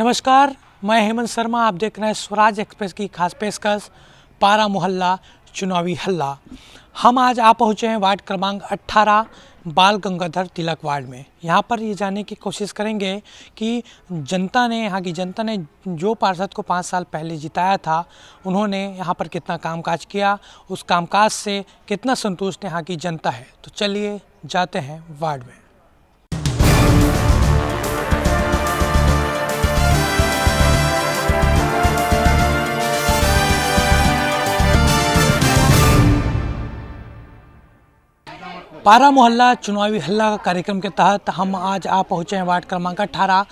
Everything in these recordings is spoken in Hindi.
नमस्कार मैं हेमंत शर्मा आप देख रहे हैं स्वराज एक्सप्रेस की खास पेशकश पारा मोहल्ला चुनावी हल्ला हम आज आ पहुँचे हैं वार्ड क्रमांक 18 बाल गंगाधर तिलक वार्ड में यहाँ पर ये जाने की कोशिश करेंगे कि जनता ने यहाँ की जनता ने जो पार्षद को पाँच साल पहले जिताया था उन्होंने यहाँ पर कितना कामकाज किया उस कामकाज से कितना संतुष्ट यहाँ की जनता है तो चलिए जाते हैं वार्ड में पारा मोहल्ला चुनावी हल्ला कार्यक्रम के तहत हम आज आप पहुंचे हैं वार्ड क्रमांक अठारह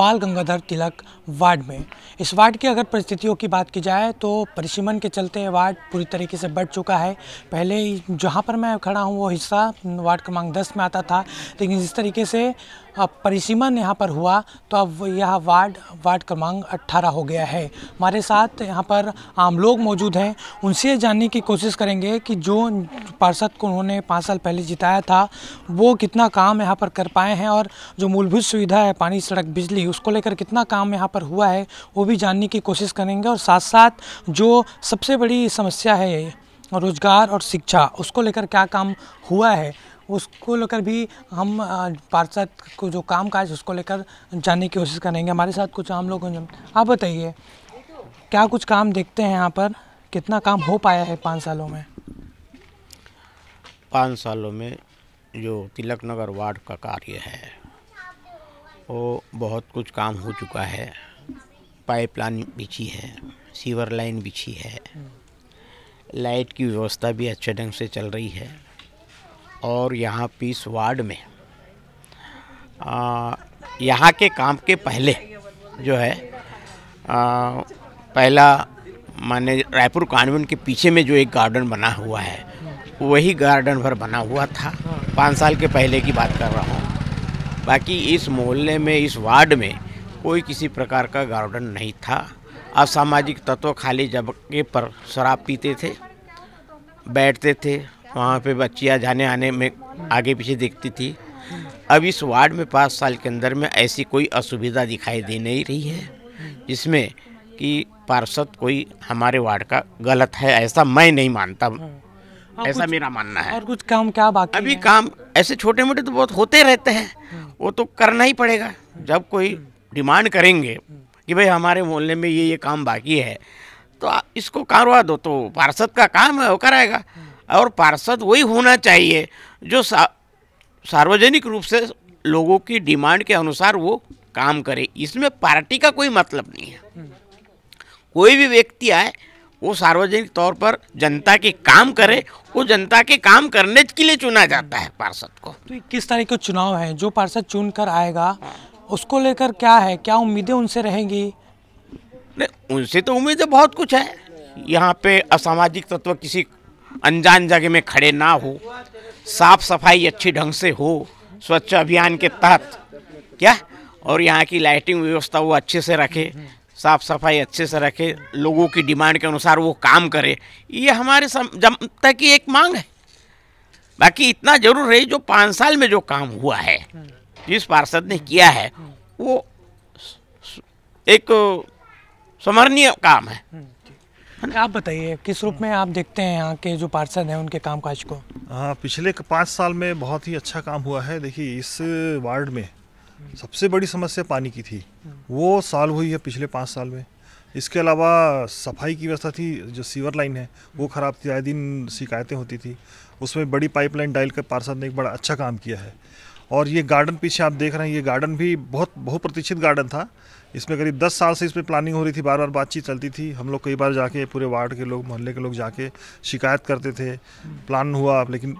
बाल गंगाधर तिलक वार्ड में इस वार्ड की अगर परिस्थितियों की बात की जाए तो परिसीमन के चलते वार्ड पूरी तरीके से बढ़ चुका है पहले जहां पर मैं खड़ा हूं वो हिस्सा वार्ड क्रमांक दस में आता था लेकिन जिस तरीके से हाँ, परिसीमन यहाँ पर हुआ तो अब यह वार्ड वार्ड क्रमांक 18 हो गया है हमारे साथ यहाँ पर आम लोग मौजूद हैं उनसे जानने की कोशिश करेंगे कि जो पार्षद को उन्होंने पाँच साल पहले जिताया था वो कितना काम यहाँ पर कर पाए हैं और जो मूलभूत सुविधा है पानी सड़क बिजली उसको लेकर कितना काम यहाँ पर हुआ है वो भी जानने की कोशिश करेंगे और साथ साथ जो सबसे बड़ी समस्या है रोज़गार और शिक्षा उसको लेकर क्या काम हुआ है उसको लेकर भी हम पार्षद को जो काम काज उसको लेकर जानने की कोशिश करेंगे हमारे साथ कुछ आम लोग आप बताइए क्या कुछ काम देखते हैं यहाँ पर कितना काम हो पाया है पाँच सालों में पाँच सालों में जो तिलक नगर वार्ड का कार्य है वो बहुत कुछ काम हो चुका है पाइपलाइन बिछी है सीवर लाइन बिछी है लाइट की व्यवस्था भी अच्छे ढंग से चल रही है और यहाँ पीस वार्ड में यहाँ के काम के पहले जो है आ, पहला माने रायपुर कॉन्वेंट के पीछे में जो एक गार्डन बना हुआ है वही गार्डन भर बना हुआ था पाँच साल के पहले की बात कर रहा हूँ बाकी इस मोहल्ले में इस वार्ड में कोई किसी प्रकार का गार्डन नहीं था असामाजिक तत्व खाली जबके पर शराब पीते थे बैठते थे वहाँ पे बच्चियाँ जाने आने में आगे पीछे देखती थी अब इस वार्ड में पाँच साल के अंदर में ऐसी कोई असुविधा दिखाई दे नहीं रही है जिसमें कि पार्षद कोई हमारे वार्ड का गलत है ऐसा मैं नहीं मानता हाँ। ऐसा मेरा मानना है और कुछ काम क्या बाकी अभी है? काम ऐसे छोटे मोटे तो बहुत होते रहते हैं हाँ। वो तो करना ही पड़ेगा हाँ। जब कोई डिमांड करेंगे कि भाई हमारे मोहल्ले में ये ये काम बाकी है तो इसको कारवा दो तो पार्षद का काम है वो कराएगा और पार्षद वही होना चाहिए जो सा, सार्वजनिक रूप से लोगों की डिमांड के अनुसार वो काम करे इसमें पार्टी का कोई मतलब नहीं है हम्म। कोई भी व्यक्ति आए वो सार्वजनिक तौर पर जनता के काम करे वो जनता के काम करने के लिए चुना जाता है पार्षद को तो किस तारीख को चुनाव है जो पार्षद चुन कर आएगा हाँ। उसको लेकर क्या है क्या उम्मीदें उनसे रहेंगी नहीं उनसे तो उम्मीदें बहुत कुछ है यहाँ पे असामाजिक तत्व किसी अनजान जगह में खड़े ना हो साफ सफाई अच्छी ढंग से हो स्वच्छ अभियान के तहत क्या और यहाँ की लाइटिंग व्यवस्था वो अच्छे से रखे साफ सफाई अच्छे से रखे लोगों की डिमांड के अनुसार वो काम करे ये हमारे जनता की एक मांग है बाकी इतना जरूर है जो पाँच साल में जो काम हुआ है जिस पार्षद ने किया है वो एक स्मरणीय काम है हाँ, आप बताइए किस रूप में आप देखते हैं यहाँ के जो पार्षद हैं उनके काम काज को हाँ पिछले पाँच साल में बहुत ही अच्छा काम हुआ है देखिए इस वार्ड में सबसे बड़ी समस्या पानी की थी वो सॉल्व हुई है पिछले पाँच साल में इसके अलावा सफाई की व्यवस्था थी जो सीवर लाइन है वो ख़राब थी आए दिन शिकायतें होती थी उसमें बड़ी पाइपलाइन डायल कर पार्षद ने एक बड़ा अच्छा काम किया है और ये गार्डन पीछे आप देख रहे हैं ये गार्डन भी बहुत बहुप्रतीक्षित गार्डन था इसमें करीब दस साल से इस पर प्लानिंग हो रही थी बार बार बातचीत चलती थी हम लोग कई बार जाके पूरे वार्ड के लोग मोहल्ले के लोग जाके शिकायत करते थे प्लान हम्म। हुआ लेकिन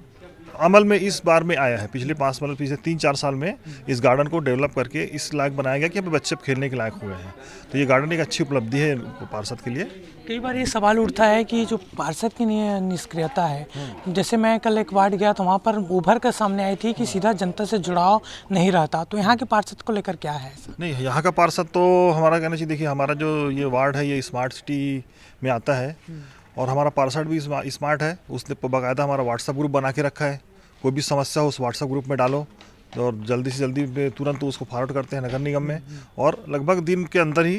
अमल में इस बार में आया है पिछले पाँच साल पिछले तीन चार साल में इस गार्डन को डेवलप करके इस लायक बनाया गया कि अब बच्चे खेलने के लायक हुए हैं तो ये गार्डन एक अच्छी उपलब्धि है पार्षद के लिए कई बार ये सवाल उठता है कि जो पार्षद की निष्क्रियता है हम्म। जैसे मैं कल एक वार्ड गया तो वहाँ पर उभर कर सामने आई थी कि हम्म। सीधा जनता से जुड़ाव नहीं रहता तो यहाँ के पार्षद को लेकर क्या है नहीं यहाँ का पार्षद तो हमारा कहना चाहिए देखिए हमारा जो ये वार्ड है ये स्मार्ट सिटी में आता है हम्म। और हमारा पार्षद भी स्मार्ट है उसने बाकायदा हमारा व्हाट्सअप ग्रुप बना के रखा है कोई भी समस्या हो उस व्हाट्सएप ग्रुप में डालो और जल्दी से जल्दी तुरंत उसको फॉरवर्ड करते हैं नगर निगम में और लगभग दिन के अंदर ही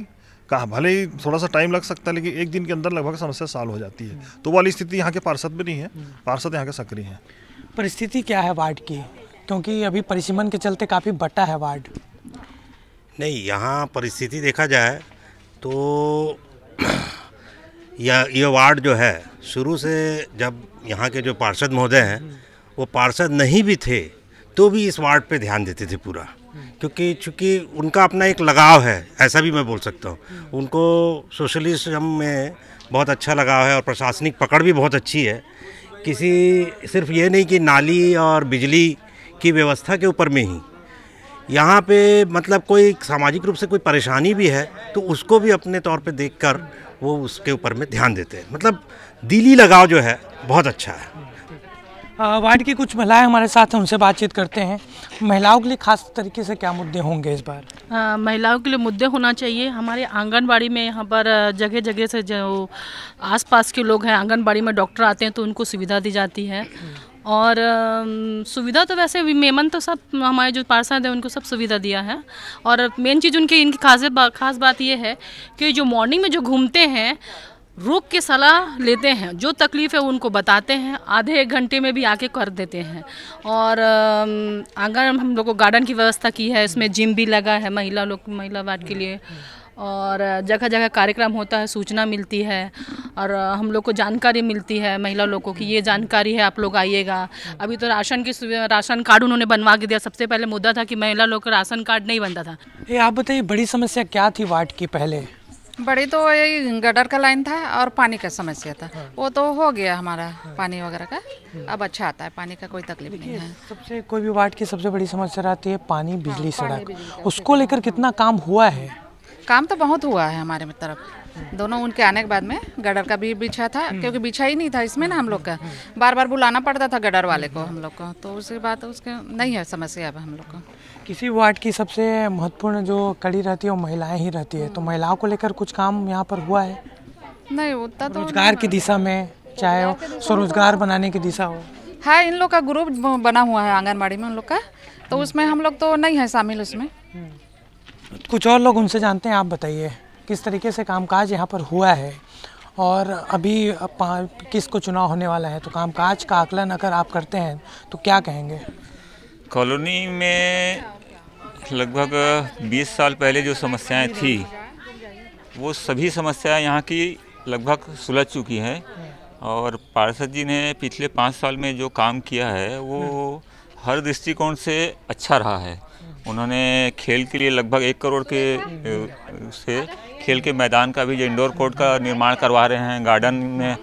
कहा भले ही थोड़ा सा टाइम लग सकता है लेकिन एक दिन के अंदर लगभग समस्या साल हो जाती है तो वाली स्थिति यहाँ के पार्षद में नहीं है पार्षद यहाँ के सक्रिय हैं परिस्थिति क्या है वार्ड की क्योंकि अभी परिसीमन के चलते काफ़ी बटा है वार्ड नहीं यहाँ परिस्थिति देखा जाए तो या ये वार्ड जो है शुरू से जब यहाँ के जो पार्षद महोदय हैं वो पार्षद नहीं भी थे तो भी इस वार्ड पे ध्यान देते थे पूरा क्योंकि चूंकि उनका अपना एक लगाव है ऐसा भी मैं बोल सकता हूँ उनको सोशलिज्म में बहुत अच्छा लगाव है और प्रशासनिक पकड़ भी बहुत अच्छी है किसी सिर्फ ये नहीं कि नाली और बिजली की व्यवस्था के ऊपर में ही यहाँ पे मतलब कोई सामाजिक रूप से कोई परेशानी भी है तो उसको भी अपने तौर पे देखकर वो उसके ऊपर में ध्यान देते हैं मतलब दिली लगाव जो है बहुत अच्छा है वार्ड की कुछ महिलाएं हमारे साथ हैं उनसे बातचीत करते हैं महिलाओं के लिए खास तरीके से क्या मुद्दे होंगे इस बार महिलाओं के लिए मुद्दे होना चाहिए हमारे आंगनबाड़ी में यहाँ पर जगह जगह से जो आसपास के लोग हैं आंगनबाड़ी में डॉक्टर आते हैं तो उनको सुविधा दी जाती है और सुविधा तो वैसे मेमन तो सब हमारे जो पार्षद हैं उनको सब सुविधा दिया है और मेन चीज़ उनकी इनकी खास बा, खास बात यह है कि जो मॉर्निंग में जो घूमते हैं रुक के सलाह लेते हैं जो तकलीफ़ है उनको बताते हैं आधे एक घंटे में भी आके कर देते हैं और आंगन हम लोग को गार्डन की व्यवस्था की है इसमें जिम भी लगा है महिला लोग महिला वार्ड के लिए और जगह जगह कार्यक्रम होता है सूचना मिलती है और हम लोग को जानकारी मिलती है महिला लोगों की ये जानकारी है आप लोग आइएगा अभी तो राशन की राशन कार्ड उन्होंने बनवा के दिया सबसे पहले मुद्दा था कि महिला लोग का राशन कार्ड नहीं बनता था ये आप बताइए बड़ी समस्या क्या थी वार्ड की पहले बड़ी तो ये गडर का लाइन था और पानी का समस्या था हाँ। वो तो हो गया हमारा पानी वगैरह का अब अच्छा आता है पानी का कोई तकलीफ नहीं है सबसे कोई भी वार्ड की सबसे बड़ी समस्या रहती है पानी बिजली हाँ, सड़क उसको लेकर कितना काम हुआ है काम तो बहुत हुआ है हमारे तरफ दोनों उनके आने के बाद में गडर का भी बिछा था हम्म। क्योंकि बिछा ही नहीं था इसमें ना हम लोग का हम्म, हम्म। बार बार बुलाना पड़ता था गडर वाले को हम लोग को तो उसके बाद उसके नहीं है समस्या अब हम लोग को किसी वार्ड की सबसे महत्वपूर्ण जो कड़ी रहती है वो महिलाएं ही रहती है तो महिलाओं को लेकर कुछ काम यहाँ पर हुआ है नहीं उतना तो रोजगार की दिशा में चाहे स्वरोजगार तो- बनाने की दिशा हो हाँ इन लोग का ग्रुप बना हुआ है आंगनबाड़ी में उन लोग का तो उसमें हम लोग तो नहीं है शामिल उसमें कुछ और लोग उनसे जानते हैं आप बताइए किस तरीके से कामकाज यहाँ पर हुआ है और अभी किसको चुनाव होने वाला है तो कामकाज का आकलन अगर आप करते हैं तो क्या कहेंगे कॉलोनी में लगभग 20 साल पहले जो समस्याएं थी वो सभी समस्याएं यहाँ की लगभग सुलझ चुकी हैं और पार्षद जी ने पिछले पाँच साल में जो काम किया है वो हम्म। हर दृष्टिकोण से अच्छा रहा है उन्होंने खेल के लिए लगभग एक करोड़ के से खेल के मैदान का भी जो इंडोर कोर्ट का निर्माण करवा रहे हैं गार्डन में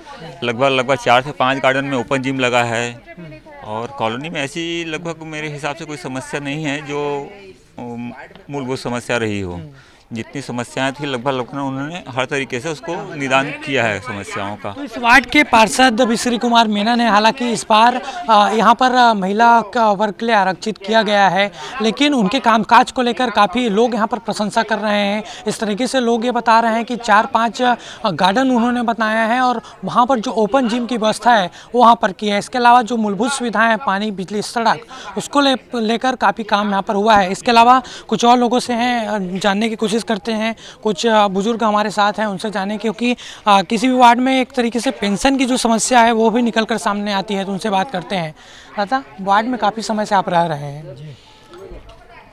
लगभग लगभग चार से पाँच गार्डन में ओपन जिम लगा है और कॉलोनी में ऐसी लगभग मेरे हिसाब से कोई समस्या नहीं है जो मूलभूत समस्या रही हो जितनी समस्याएं थी लगभग लगभग उन्होंने हर तरीके से उसको निदान किया है समस्याओं का तो इस वार्ड के पार्षद विश्री कुमार मेनन ने हालांकि इस बार यहाँ पर महिला का वर्ग के लिए आरक्षित किया गया है लेकिन उनके कामकाज को लेकर काफ़ी लोग यहाँ पर प्रशंसा कर रहे हैं इस तरीके से लोग ये बता रहे हैं कि चार पाँच गार्डन उन्होंने बनाया है और वहाँ पर जो ओपन जिम की व्यवस्था है वो वहाँ पर की है इसके अलावा जो मूलभूत सुविधाएँ हैं पानी बिजली सड़क उसको लेकर काफ़ी काम यहाँ पर हुआ है इसके अलावा कुछ और लोगों से हैं जानने की कोशिश कोशिश करते हैं कुछ बुज़ुर्ग हमारे साथ हैं उनसे जाने क्योंकि किसी भी वार्ड में एक तरीके से पेंशन की जो समस्या है वो भी निकल कर सामने आती है तो उनसे बात करते हैं दादा वार्ड में काफ़ी समय से आप रह रहे हैं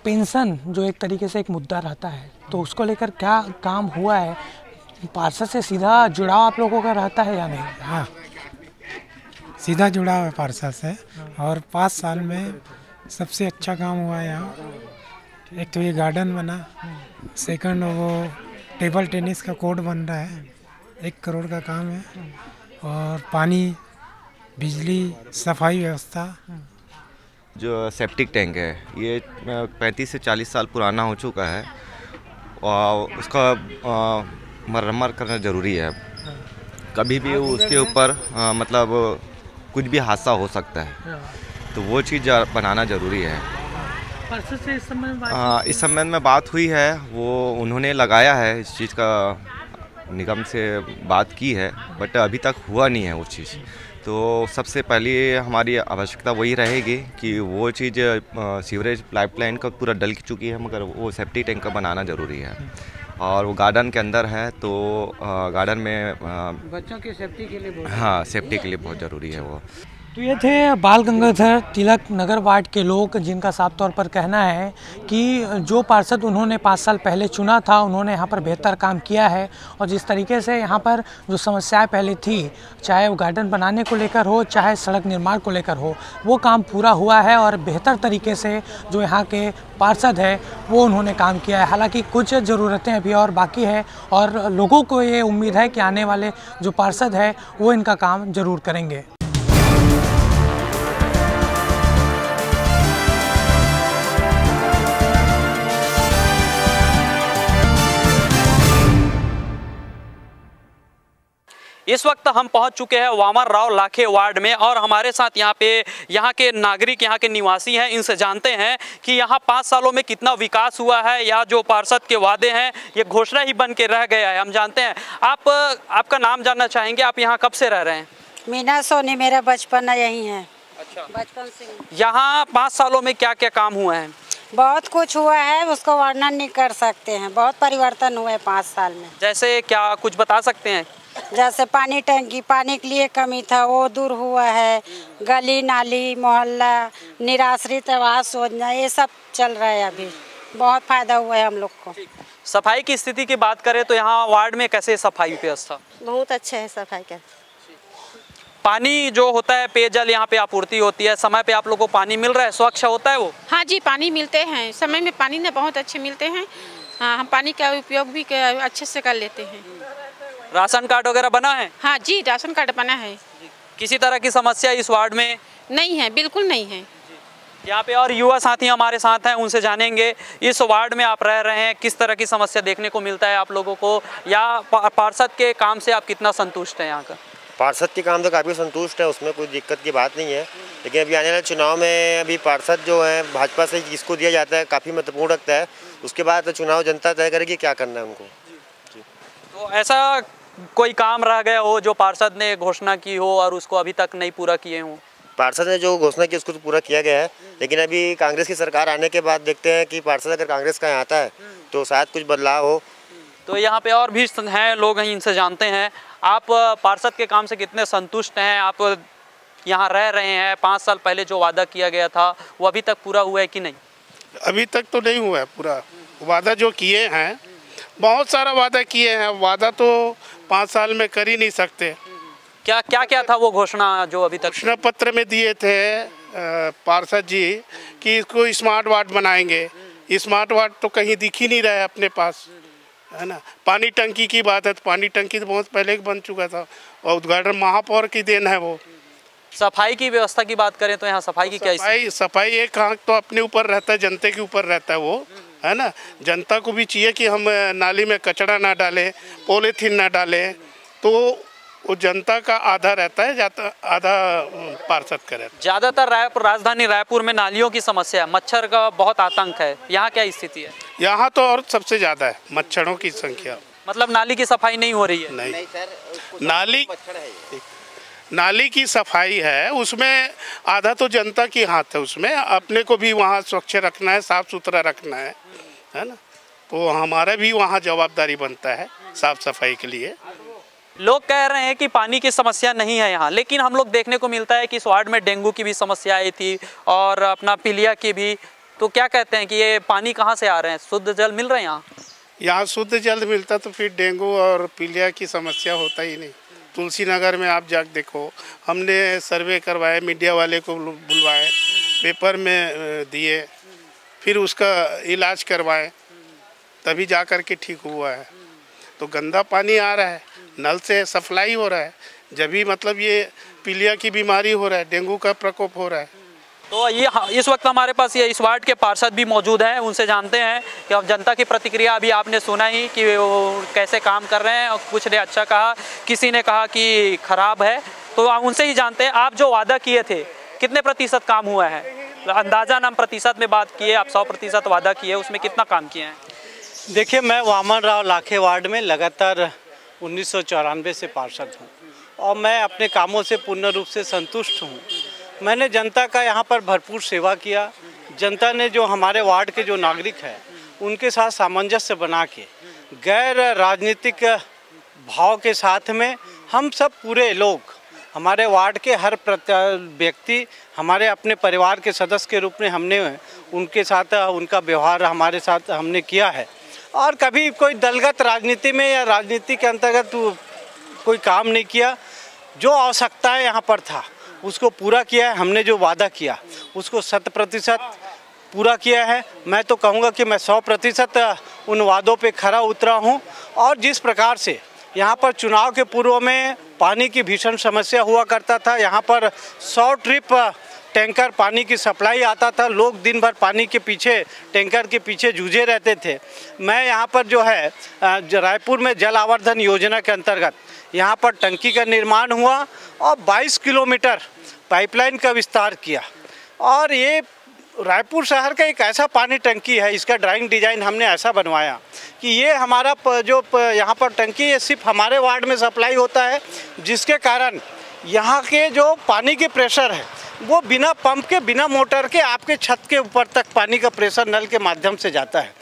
पेंशन जो एक तरीके से एक मुद्दा रहता है तो उसको लेकर क्या काम हुआ है पार्षद से सीधा जुड़ाव आप लोगों का रहता है या नहीं हाँ सीधा जुड़ाव है पार्षद से और पाँच साल में सबसे अच्छा काम हुआ यहाँ एक तो ये गार्डन बना सेकंड वो टेबल टेनिस का कोर्ट बन रहा है एक करोड़ का काम है और पानी बिजली सफाई व्यवस्था जो सेप्टिक टैंक है ये पैंतीस से चालीस साल पुराना हो चुका है और उसका मरम्मत करना ज़रूरी है कभी भी उसके ऊपर मतलब कुछ भी हादसा हो सकता है हाँ। तो वो चीज़ बनाना ज़रूरी है परसों से इस संबंध में हाँ इस संबंध में बात हुई है वो उन्होंने लगाया है इस चीज़ का निगम से बात की है बट अभी तक हुआ नहीं है वो चीज़ तो सबसे पहले हमारी आवश्यकता वही रहेगी कि वो चीज़ सीवरेज पाइपलाइन का पूरा डल चुकी है मगर वो सेफ्टी टैंक का बनाना ज़रूरी है और वो गार्डन के अंदर है तो गार्डन में बच्चों की सेफ्टी के लिए हाँ सेफ्टी के लिए बहुत ज़रूरी है वो तो ये थे बाल गंगाधर तिलक नगर वार्ड के लोग जिनका साफ तौर पर कहना है कि जो पार्षद उन्होंने पाँच साल पहले चुना था उन्होंने यहाँ पर बेहतर काम किया है और जिस तरीके से यहाँ पर जो समस्याएं पहले थी चाहे वो गार्डन बनाने को लेकर हो चाहे सड़क निर्माण को लेकर हो वो काम पूरा हुआ है और बेहतर तरीके से जो यहाँ के पार्षद है वो उन्होंने काम किया है हालांकि कुछ ज़रूरतें अभी और बाकी है और लोगों को ये उम्मीद है कि आने वाले जो पार्षद है वो इनका काम ज़रूर करेंगे इस वक्त हम पहुंच चुके हैं वामर राव लाखे वार्ड में और हमारे साथ यहाँ पे यहाँ के नागरिक यहाँ के निवासी हैं इनसे जानते हैं कि यहाँ पाँच सालों में कितना विकास हुआ है या जो पार्षद के वादे हैं ये घोषणा ही बन के रह गया है हम जानते हैं आप आपका नाम जानना चाहेंगे आप यहाँ कब से रह रहे हैं मीना सोनी मेरा बचपन यही है अच्छा बचपन से यहाँ पाँच सालों में क्या क्या काम हुआ है बहुत कुछ हुआ है उसको वर्णन नहीं कर सकते हैं बहुत परिवर्तन हुआ है पाँच साल में जैसे क्या कुछ बता सकते हैं जैसे पानी टंकी पानी के लिए कमी था वो दूर हुआ है गली नाली मोहल्ला निराश्रित आवास योजना ये सब चल रहा है अभी बहुत फायदा हुआ है हम लोग को सफाई की स्थिति की बात करें तो यहाँ वार्ड में कैसे सफाई व्यवस्था बहुत अच्छे है सफाई का पानी जो होता है पेयजल यहाँ पे आपूर्ति होती है समय पे आप लोगों को पानी मिल रहा है स्वच्छ होता है वो हाँ जी पानी मिलते हैं समय में पानी ना बहुत अच्छे मिलते हैं हाँ हम पानी का उपयोग भी अच्छे से कर लेते हैं राशन कार्ड वगैरह बना है हाँ जी राशन कार्ड बना है किसी तरह की समस्या इस वार्ड में नहीं है बिल्कुल नहीं है यहाँ पे और युवा साथी हमारे साथ हैं उनसे जानेंगे इस वार्ड में आप रह रहे हैं किस तरह की समस्या देखने को मिलता है आप लोगों को या पार्षद के काम से आप कितना संतुष्ट हैं यहाँ का पार्षद के काम तो काफ़ी संतुष्ट है उसमें कोई दिक्कत की बात नहीं है लेकिन अभी आने वाले चुनाव में अभी पार्षद जो है भाजपा से जिसको दिया जाता है काफ़ी महत्वपूर्ण रखता है उसके बाद तो चुनाव जनता तय करेगी क्या करना है उनको तो ऐसा कोई काम रह गया हो जो पार्षद ने घोषणा की हो और उसको अभी तक नहीं पूरा किए हों पार्षद ने जो घोषणा की उसको तो पूरा किया गया है लेकिन अभी कांग्रेस की सरकार आने के बाद देखते हैं कि पार्षद अगर कांग्रेस का आता है तो शायद कुछ बदलाव हो तो यहाँ पे और भी हैं लोग हैं इनसे जानते हैं आप पार्षद के काम से कितने संतुष्ट हैं आप यहाँ रह रहे हैं पाँच साल पहले जो वादा किया गया था वो अभी तक पूरा हुआ है कि नहीं अभी तक तो नहीं हुआ है पूरा वादा जो किए हैं बहुत सारा वादा किए हैं वादा तो पाँच साल में कर ही नहीं सकते क्या क्या क्या था वो घोषणा जो अभी तक घोषणा पत्र में दिए थे पार्षद जी कि इसको स्मार्ट वार्ड बनाएंगे स्मार्ट वार्ड तो कहीं दिख ही नहीं रहा है अपने पास है ना पानी टंकी की बात है तो पानी टंकी तो बहुत पहले बन चुका था और उद्घाटन महापौर की देन है वो सफाई की व्यवस्था की बात करें तो यहाँ सफाई की क्या सफाई सफाई एक हाँ तो अपने ऊपर रहता है जनता के ऊपर रहता है वो है ना जनता को भी चाहिए कि हम नाली में कचरा ना डालें पॉलीथीन ना डालें तो वो जनता का आधा रहता है जाता आधा पार्षद का रहता है ज़्यादातर रायपुर राजधानी रायपुर में नालियों की समस्या है मच्छर का बहुत आतंक है यहाँ क्या स्थिति है यहाँ तो और सबसे ज़्यादा है मच्छरों की संख्या मतलब नाली की सफाई नहीं हो रही है नहीं, नहीं सर नाली मच्छर है नाली की सफाई है उसमें आधा तो जनता की हाथ है उसमें अपने को भी वहाँ स्वच्छ रखना है साफ़ सुथरा रखना है है ना तो हमारा भी वहाँ जवाबदारी बनता है साफ़ सफाई के लिए लोग कह रहे हैं कि पानी की समस्या नहीं है यहाँ लेकिन हम लोग देखने को मिलता है कि इस वार्ड में डेंगू की भी समस्या आई थी और अपना पीलिया की भी तो क्या कहते हैं कि ये पानी कहाँ से आ रहे हैं शुद्ध जल मिल रहे हैं यहाँ यहाँ शुद्ध जल मिलता तो फिर डेंगू और पीलिया की समस्या होता ही नहीं तुलसी नगर में आप जाकर देखो हमने सर्वे करवाए मीडिया वाले को बुलवाए पेपर में दिए फिर उसका इलाज करवाए तभी जा कर के ठीक हुआ है तो गंदा पानी आ रहा है नल से सप्लाई हो रहा है जब भी मतलब ये पीलिया की बीमारी हो रहा है डेंगू का प्रकोप हो रहा है तो ये इस वक्त हमारे पास ये इस वार्ड के पार्षद भी मौजूद हैं उनसे जानते हैं कि अब जनता की प्रतिक्रिया अभी आपने सुना ही कि वो कैसे काम कर रहे हैं और कुछ ने अच्छा कहा किसी ने कहा कि खराब है तो आप उनसे ही जानते हैं आप जो वादा किए थे कितने प्रतिशत काम हुआ है अंदाजा नाम प्रतिशत में बात किए आप सौ प्रतिशत वादा किए उसमें कितना काम किए हैं देखिए मैं वामन राव लाखे वार्ड में लगातार उन्नीस से पार्षद हूँ और मैं अपने कामों से पूर्ण रूप से संतुष्ट हूँ मैंने जनता का यहाँ पर भरपूर सेवा किया जनता ने जो हमारे वार्ड के जो नागरिक हैं उनके साथ सामंजस्य बना के गैर राजनीतिक भाव के साथ में हम सब पूरे लोग हमारे वार्ड के हर व्यक्ति हमारे अपने परिवार के सदस्य के रूप में हमने उनके साथ उनका व्यवहार हमारे साथ हमने किया है और कभी कोई दलगत राजनीति में या राजनीति के अंतर्गत कोई काम नहीं किया जो आवश्यकता यहाँ पर था उसको पूरा किया है हमने जो वादा किया उसको शत प्रतिशत पूरा किया है मैं तो कहूँगा कि मैं सौ प्रतिशत उन वादों पे खरा उतरा हूँ और जिस प्रकार से यहाँ पर चुनाव के पूर्व में पानी की भीषण समस्या हुआ करता था यहाँ पर सौ ट्रिप टैंकर पानी की सप्लाई आता था लोग दिन भर पानी के पीछे टैंकर के पीछे जूझे रहते थे मैं यहाँ पर जो है रायपुर में जल आवर्धन योजना के अंतर्गत यहाँ पर टंकी का निर्माण हुआ और 22 किलोमीटर पाइपलाइन का विस्तार किया और ये रायपुर शहर का एक ऐसा पानी टंकी है इसका ड्राइंग डिजाइन हमने ऐसा बनवाया कि ये हमारा जो यहाँ पर टंकी है सिर्फ हमारे वार्ड में सप्लाई होता है जिसके कारण यहाँ के जो पानी के प्रेशर है वो बिना पंप के बिना मोटर के आपके छत के ऊपर तक पानी का प्रेशर नल के माध्यम से जाता है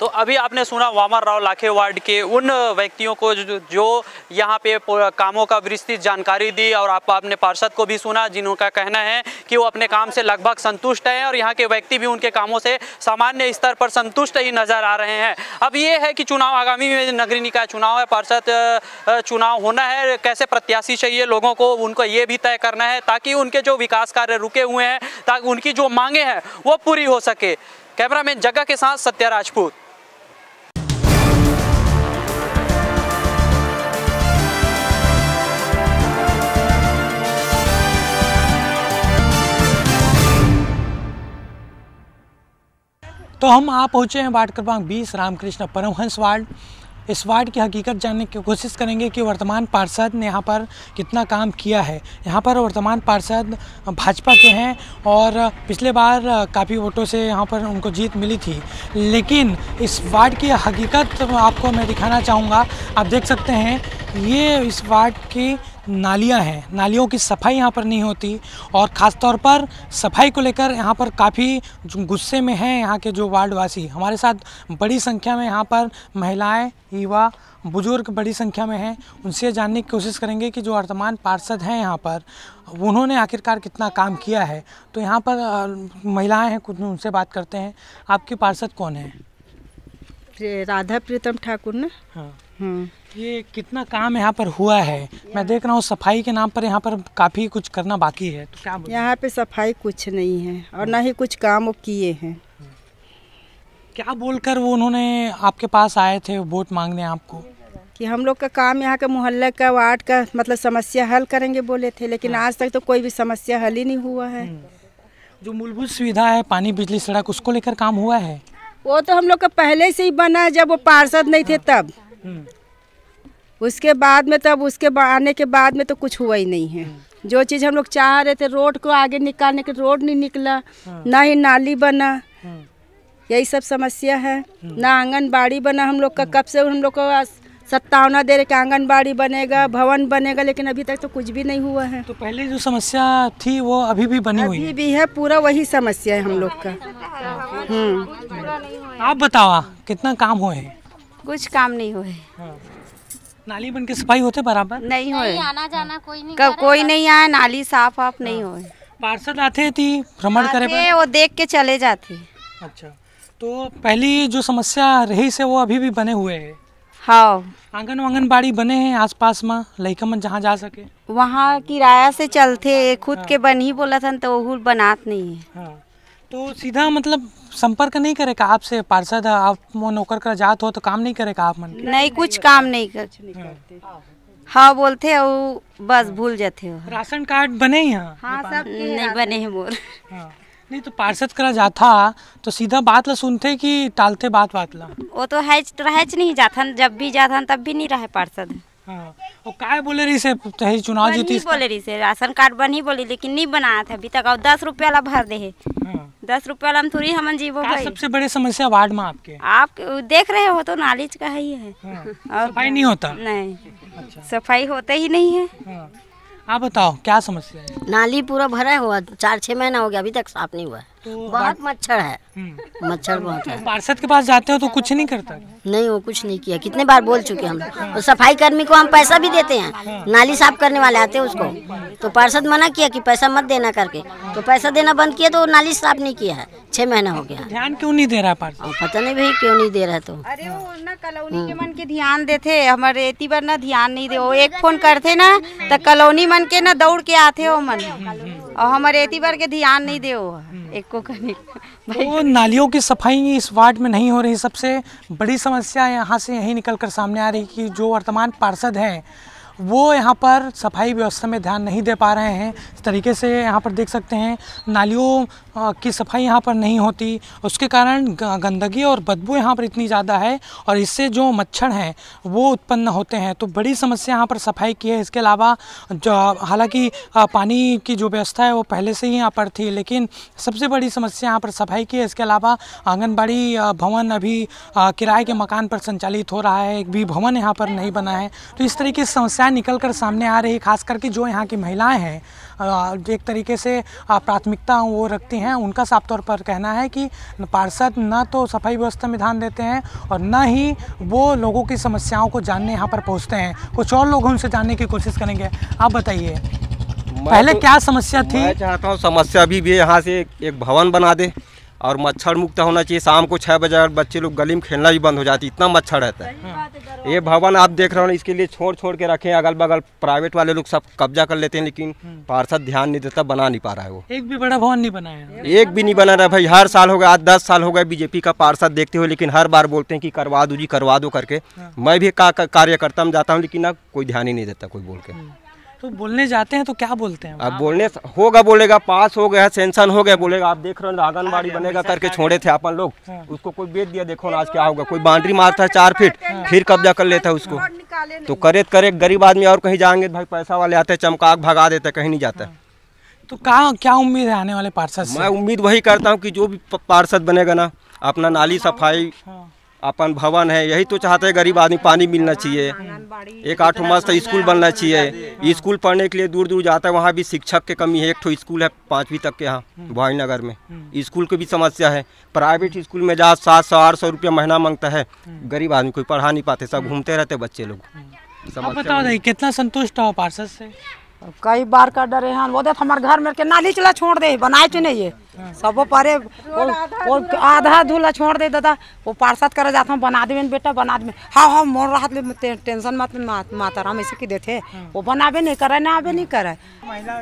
तो अभी आपने सुना वामर राव लाखे वार्ड के उन व्यक्तियों को जो यहाँ पे कामों का विस्तृत जानकारी दी और आप आपने पार्षद को भी सुना जिनका कहना है कि वो अपने काम से लगभग संतुष्ट हैं और यहाँ के व्यक्ति भी उनके कामों से सामान्य स्तर पर संतुष्ट ही नज़र आ रहे हैं अब ये है कि चुनाव आगामी में नगरीय निकाय चुनाव है पार्षद चुनाव होना है कैसे प्रत्याशी चाहिए लोगों को उनको ये भी तय करना है ताकि उनके जो विकास कार्य रुके हुए हैं ताकि उनकी जो मांगे हैं वो पूरी हो सके कैमरामैन जगह के साथ सत्या राजपूत तो हम आप पहुँचे हैं वार्ड क्रमांक बीस रामकृष्ण परमहंस वार्ड इस वार्ड की हकीकत जानने की कोशिश करेंगे कि वर्तमान पार्षद ने यहाँ पर कितना काम किया है यहाँ पर वर्तमान पार्षद भाजपा के हैं और पिछले बार काफ़ी वोटों से यहाँ पर उनको जीत मिली थी लेकिन इस वार्ड की हकीकत आपको मैं दिखाना चाहूँगा आप देख सकते हैं ये इस वार्ड की नालियाँ हैं नालियों की सफाई यहाँ पर नहीं होती और ख़ास तौर पर सफाई को लेकर यहाँ पर काफ़ी गुस्से में हैं यहाँ के जो वार्डवासी हमारे साथ बड़ी संख्या में यहाँ पर महिलाएं युवा बुजुर्ग बड़ी संख्या में हैं उनसे जानने की कोशिश करेंगे कि जो वर्तमान पार्षद हैं यहाँ पर उन्होंने आखिरकार कितना काम किया है तो यहाँ पर महिलाएं हैं कुछ उनसे बात करते हैं आपके पार्षद कौन है राधा प्रीतम ठाकुर ने हाँ हम्म। ये कितना काम यहाँ पर हुआ है मैं देख रहा हूँ सफाई के नाम पर यहाँ पर काफ़ी कुछ करना बाकी है तो क्या यहाँ पे सफाई कुछ नहीं है और ना ही कुछ काम वो किए हैं क्या बोलकर वो उन्होंने आपके पास आए थे वोट मांगने आपको कि हम लोग का काम यहाँ के मोहल्ले का वार्ड का मतलब समस्या हल करेंगे बोले थे लेकिन हाँ। आज तक तो कोई भी समस्या हल ही नहीं हुआ है हम्म। जो मूलभूत सुविधा है पानी बिजली सड़क उसको लेकर काम हुआ है वो तो हम लोग का पहले से ही बना है जब वो पार्षद नहीं थे हाँ। तब हम्म। उसके बाद में तब उसके आने के बाद में तो कुछ हुआ ही नहीं है हम्म। जो चीज़ हम लोग चाह रहे थे रोड को आगे निकालने के रोड नहीं निकला हाँ। ना ही नाली बना हाँ। यही सब समस्या है हाँ। ना आंगनबाड़ी बना हम लोग का कब से हम लोग को सत्तावना दे रहे कि आंगनबाड़ी बनेगा भवन बनेगा लेकिन अभी तक तो कुछ भी नहीं हुआ है तो पहले जो समस्या थी वो अभी भी बनी अभी हुई भी है पूरा वही समस्या है हम लोग का हम्म। आप बताओ कितना काम हुए हैं कुछ काम नहीं हुए हाँ। नाली बन के सफाई होते बराबर नहीं हुए आना जाना कोई नहीं कब कोई नहीं आया नाली साफ आप नहीं हाँ। हुए पार्षद आते थी भ्रमण करे वो देख के चले जाते अच्छा तो पहली जो समस्या रही से वो अभी भी बने हुए है हाँ आंगन बाड़ी बने हैं आसपास में लड़का मन जहाँ जा सके वहाँ किराया से चलते खुद हाँ। के बन ही बोला था तो वह बनात नहीं है हाँ। तो सीधा मतलब संपर्क नहीं करेगा आपसे पार्षद आप वो नौकर कर जात हो तो काम नहीं करेगा आप मन नहीं, नहीं कुछ काम नहीं कर हाँ।, हाँ बोलते है वो बस हाँ। भूल जाते हो राशन कार्ड बने ही हाँ सब नहीं बने हैं बोल हाँ। नहीं तो पार्षद करा जाता तो सीधा बात ला सुनते कि टालते बात बात ला वो तो है नहीं जाता जब भी जाता तब भी नहीं रहे पार्षद और हाँ। काय बोले रही से चुनाव जीती बोले रही से राशन कार्ड बन ही बोली लेकिन नहीं बनाया था अभी तक और दस रुपया वाला भर दे हाँ। दस रुपया वाला हम थोड़ी हम जीवो भाई सबसे बड़ी समस्या वार्ड में आपके आप देख रहे हो तो नाली का ही है हाँ। और सफाई नहीं होता नहीं अच्छा। सफाई होते ही नहीं है आप बताओ क्या समस्या है नाली पूरा भरा हुआ चार छह महीना हो गया अभी तक साफ नहीं हुआ है तो बहुत मच्छर है हम्म। मच्छर बहुत है पार्षद के पास जाते हो तो कुछ नहीं करता नहीं वो कुछ नहीं किया कितने बार बोल चुके हम हाँ। तो सफाई कर्मी को हम पैसा भी देते हैं हाँ। नाली साफ करने वाले आते हैं उसको तो पार्षद मना किया कि पैसा मत देना करके तो पैसा देना बंद किया तो नाली साफ नहीं किया है छह महीना हो गया ध्यान क्यों नहीं दे रहा पार्षद पता नहीं भाई क्यों नहीं दे रहा तो अरे वो ना कलोनी हाँ। के मन के ध्यान देते हमारे इतनी बार ना ध्यान नहीं दे एक फोन करते ना तो कलोनी मन के ना दौड़ के आते हो मन हम्म, हम्म। और हमारे एति बार के ध्यान नहीं दे हम्म। एक को करने तो नालियों की सफाई इस वार्ड में नहीं हो रही सबसे बड़ी समस्या यहाँ से यही निकल कर सामने आ रही कि जो वर्तमान पार्षद हैं वो यहाँ पर सफाई व्यवस्था में ध्यान नहीं दे पा रहे हैं इस तरीके से यहाँ पर देख सकते हैं नालियों की सफाई यहाँ पर नहीं होती उसके कारण गंदगी और बदबू यहाँ पर इतनी ज़्यादा है और इससे जो मच्छर हैं वो उत्पन्न होते हैं तो बड़ी समस्या यहाँ पर सफाई की है इसके अलावा जो हालांकि पानी की जो व्यवस्था है वो पहले से ही यहाँ पर थी लेकिन सबसे बड़ी समस्या यहाँ पर सफाई की है इसके अलावा आंगनबाड़ी भवन अभी किराए के मकान पर संचालित हो रहा है एक भी भवन यहाँ पर नहीं बना है तो इस तरीके की समस्याएँ निकल कर सामने आ रही खास करके जो यहाँ की महिलाएँ हैं एक तरीके से प्राथमिकता वो रखती हैं हैं उनका साफ तौर पर कहना है कि पार्षद न तो सफाई व्यवस्था में ध्यान देते हैं और न ही वो लोगों की समस्याओं को जानने यहाँ पर पहुँचते हैं कुछ और लोग उनसे जानने की कोशिश करेंगे आप बताइए पहले तो, क्या समस्या थी मैं चाहता हूँ समस्या भी, भी यहाँ से एक भवन बना दे और मच्छर मुक्त होना चाहिए शाम को छः बजे बच्चे लोग गली में खेलना भी बंद हो जाती इतना मच्छर रहता है हम्म। ये भवन आप देख रहे हो इसके लिए छोड़ छोड़ के रखे अगल बगल प्राइवेट वाले लोग सब कब्जा कर लेते हैं लेकिन हम्म। पार्षद ध्यान नहीं देता बना नहीं पा रहा है वो एक भी बड़ा भवन नहीं बनाया एक भी नहीं बना रहा भाई हर साल होगा आज दस साल हो गए बीजेपी का पार्षद देखते हुए लेकिन हर बार बोलते हैं कि करवा दो जी करवा दो करके हाँ। मैं भी कार्यकर्ता में जाता हूँ लेकिन अब कोई ध्यान ही नहीं देता कोई बोल के हम्म। तो बोलने जाते हैं तो क्या बोलते हैं अब बोलने होगा बोलेगा पास हो गया सेंशन हो गया बोलेगा आप देख रहे हो आंगनबाड़ी हाँ, बनेगा हाँ, करके हाँ, छोड़े थे अपन लोग उसको कोई बेच दिया देखो आज क्या होगा कोई बाउंड्री मारता है चार फीट फिर कब्जा कर लेता है उसको तो करे तो करे गरीब आदमी और कहीं जाएंगे भाई पैसा वाले आते चमका भगा देते कहीं नहीं जाता तो कहा क्या उम्मीद है आने वाले पार्षद मैं उम्मीद वही करता हूँ की जो भी पार्षद बनेगा ना अपना नाली सफाई अपन भवन है यही तो चाहते हैं गरीब आदमी पानी मिलना चाहिए एक आठ मस्त तो स्कूल बनना चाहिए स्कूल पढ़ने के लिए दूर दूर जाता है वहाँ भी शिक्षक के कमी है एक ठो स्कूल है पाँचवीं तक के यहाँ भवानी नगर में स्कूल की भी समस्या है प्राइवेट स्कूल में जहाँ सात सौ आठ सौ रुपया महीना मांगता है गरीब आदमी कोई पढ़ा नहीं पाते सब घूमते रहते बच्चे लोग कितना संतुष्ट हो पार्षद से कई बार का डरे हैं वो हमारे घर में नाली चला छोड़ दे बनाए चुने तो है सब पारे आधा धूल छोड़ दे दादा वो पार्षद करे जाते हूँ बना देवे बेटा बना देवे हाँ हाँ मोर रहा टेंशन मत माता राम ऐसे की देते हाँ। वो बनावे नहीं करे ना आवे नहीं करे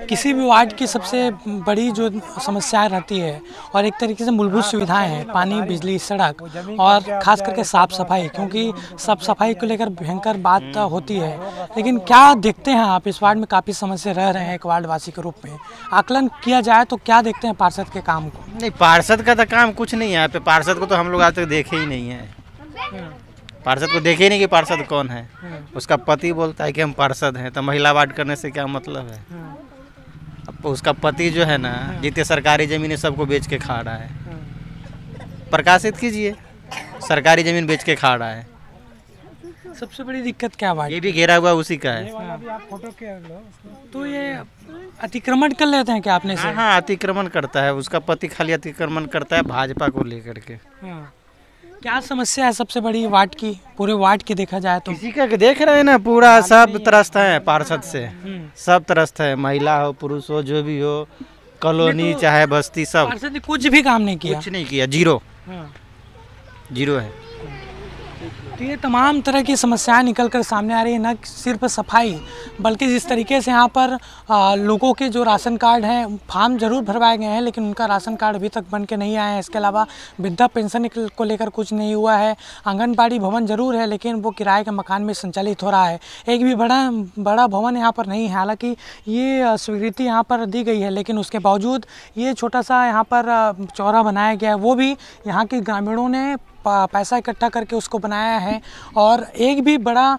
किसी भी वार्ड की सबसे बड़ी जो समस्या रहती है और एक तरीके से मूलभूत सुविधाएं हैं पानी बिजली सड़क और खास करके साफ सफाई क्योंकि साफ सफाई को लेकर भयंकर बात होती है लेकिन क्या देखते हैं आप इस वार्ड में काफ़ी समस्या रह रहे हैं एक वार्डवासी के रूप में आकलन किया जाए तो क्या देखते हैं पार्षद के काम को नहीं पार्षद का तो काम कुछ नहीं है पार्षद को तो हम लोग आज तक देखे ही नहीं है पार्षद को देखे ही नहीं कि पार्षद कौन है हाँ। उसका पति बोलता है कि हम पार्षद हैं तो महिला वार्ड करने से क्या मतलब है हाँ। अब उसका पति जो है ना हाँ। जितने सरकारी ज़मीन सबको बेच के खा रहा है प्रकाशित कीजिए सरकारी ज़मीन बेच के खा रहा है सबसे बड़ी दिक्कत क्या बात ये भी घेरा हुआ उसी का है तो ये अतिक्रमण कर लेते हैं क्या आपने हाँ, से? हाँ अतिक्रमण करता है उसका पति खाली अतिक्रमण करता है भाजपा को लेकर के हाँ। क्या समस्या है सबसे बड़ी वार्ड की पूरे वार्ड के देखा जाए तो किसी का देख रहे हैं ना पूरा हम्म। सब त्रस्त है पार्षद से सब त्रस्त है महिला हो पुरुष हो जो भी हो कॉलोनी तो चाहे बस्ती सब पार्षद ने कुछ भी काम नहीं किया कुछ नहीं किया जीरो हाँ। जीरो है तो ये तमाम तरह की समस्याएं निकल कर सामने आ रही है न सिर्फ सफाई बल्कि जिस तरीके से यहाँ पर आ, लोगों के जो राशन कार्ड हैं फार्म जरूर भरवाए गए हैं लेकिन उनका राशन कार्ड अभी तक बन के नहीं आया है इसके अलावा वृद्धा पेंशन को लेकर कुछ नहीं हुआ है आंगनबाड़ी भवन जरूर है लेकिन वो किराए के मकान में संचालित हो रहा है एक भी बड़ा बड़ा भवन यहाँ पर नहीं है हालाँकि ये स्वीकृति यहाँ पर दी गई है लेकिन उसके बावजूद ये छोटा सा यहाँ पर चौरा बनाया गया है वो भी यहाँ के ग्रामीणों ने पैसा इकट्ठा करके उसको बनाया है और एक भी बड़ा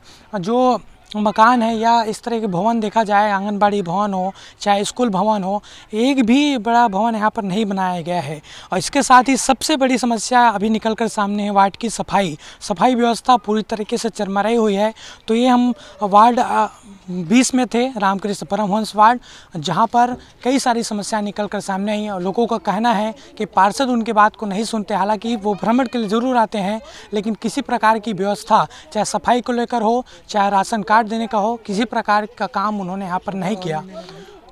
जो मकान है या इस तरह के भवन देखा जाए आंगनबाड़ी भवन हो चाहे स्कूल भवन हो एक भी बड़ा भवन यहाँ पर नहीं बनाया गया है और इसके साथ ही सबसे बड़ी समस्या अभी निकल कर सामने है वार्ड की सफाई सफाई व्यवस्था पूरी तरीके से चरमराई हुई है तो ये हम वार्ड बीस में थे रामकृष्ण परमहंस वार्ड जहां पर कई सारी समस्याएं निकल कर सामने आई और लोगों का कहना है कि पार्षद उनके बात को नहीं सुनते हालांकि वो भ्रमण के लिए ज़रूर आते हैं लेकिन किसी प्रकार की व्यवस्था चाहे सफाई को लेकर हो चाहे राशन कार्ड देने का हो किसी प्रकार का काम उन्होंने यहाँ पर नहीं किया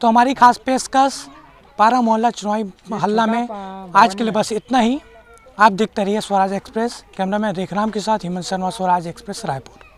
तो हमारी खास पेशकश पारा मोहल्ला चुनावी हल्ला में आज के लिए बस इतना ही आप देखते रहिए Swaraj express camera man Rekhram के साथ हिमंत शर्मा स्वराज एक्सप्रेस रायपुर